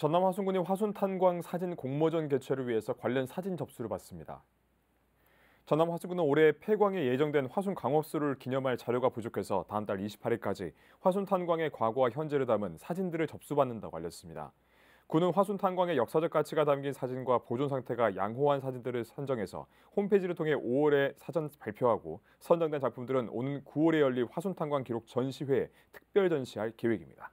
전남 화순군이 화순 탄광 사진 공모전 개최를 위해서 관련 사진 접수를 받습니다. 전남 화순군은 올해 폐광에 예정된 화순 강업수를 기념할 자료가 부족해서 다음 달 28일까지 화순 탄광의 과거와 현재를 담은 사진들을 접수받는다고 알렸습니다. 군은 화순 탄광의 역사적 가치가 담긴 사진과 보존 상태가 양호한 사진들을 선정해서 홈페이지를 통해 5월에 사전 발표하고 선정된 작품들은 오는 9월에 열릴 화순 탄광 기록 전시회에 특별 전시할 계획입니다.